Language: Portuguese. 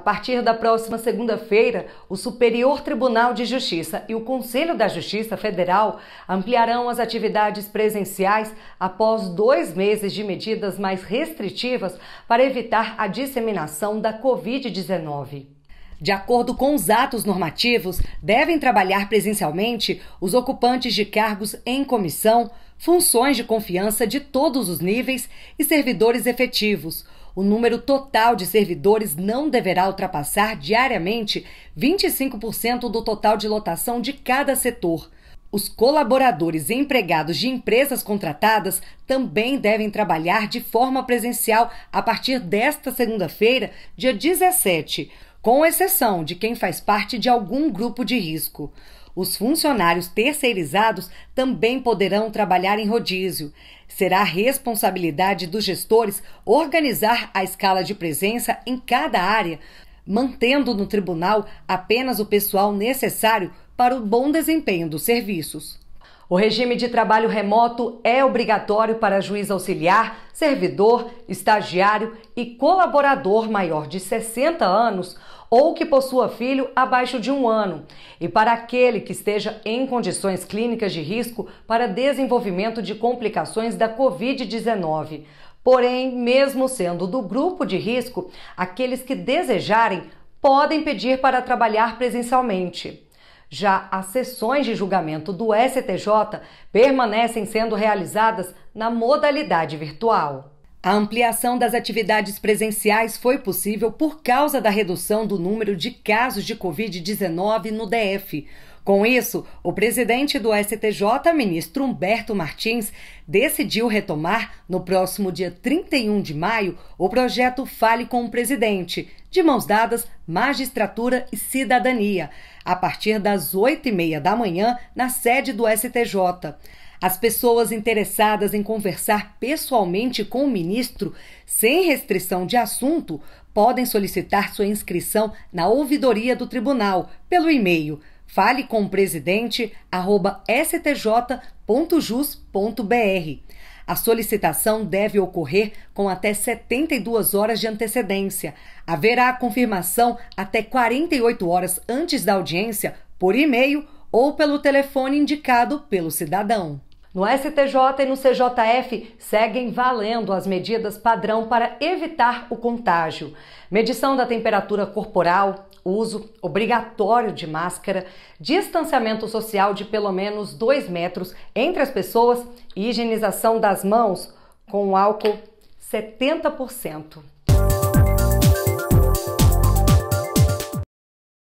A partir da próxima segunda-feira, o Superior Tribunal de Justiça e o Conselho da Justiça Federal ampliarão as atividades presenciais após dois meses de medidas mais restritivas para evitar a disseminação da Covid-19. De acordo com os atos normativos, devem trabalhar presencialmente os ocupantes de cargos em comissão, funções de confiança de todos os níveis e servidores efetivos o número total de servidores não deverá ultrapassar diariamente 25% do total de lotação de cada setor. Os colaboradores e empregados de empresas contratadas também devem trabalhar de forma presencial a partir desta segunda-feira, dia 17 com exceção de quem faz parte de algum grupo de risco. Os funcionários terceirizados também poderão trabalhar em rodízio. Será responsabilidade dos gestores organizar a escala de presença em cada área, mantendo no tribunal apenas o pessoal necessário para o bom desempenho dos serviços. O regime de trabalho remoto é obrigatório para juiz auxiliar, servidor, estagiário e colaborador maior de 60 anos ou que possua filho abaixo de um ano, e para aquele que esteja em condições clínicas de risco para desenvolvimento de complicações da Covid-19. Porém, mesmo sendo do grupo de risco, aqueles que desejarem podem pedir para trabalhar presencialmente. Já as sessões de julgamento do STJ permanecem sendo realizadas na modalidade virtual. A ampliação das atividades presenciais foi possível por causa da redução do número de casos de Covid-19 no DF. Com isso, o presidente do STJ, ministro Humberto Martins, decidiu retomar, no próximo dia 31 de maio, o projeto Fale com o Presidente, de mãos dadas, magistratura e cidadania, a partir das 8h30 da manhã, na sede do STJ. As pessoas interessadas em conversar pessoalmente com o ministro, sem restrição de assunto, podem solicitar sua inscrição na ouvidoria do tribunal pelo e-mail Fale com o presidente arroba stj.jus.br. A solicitação deve ocorrer com até 72 horas de antecedência. Haverá confirmação até 48 horas antes da audiência por e-mail ou pelo telefone indicado pelo cidadão. No STJ e no CJF seguem valendo as medidas padrão para evitar o contágio: medição da temperatura corporal, uso obrigatório de máscara, distanciamento social de pelo menos 2 metros entre as pessoas e higienização das mãos com álcool 70%.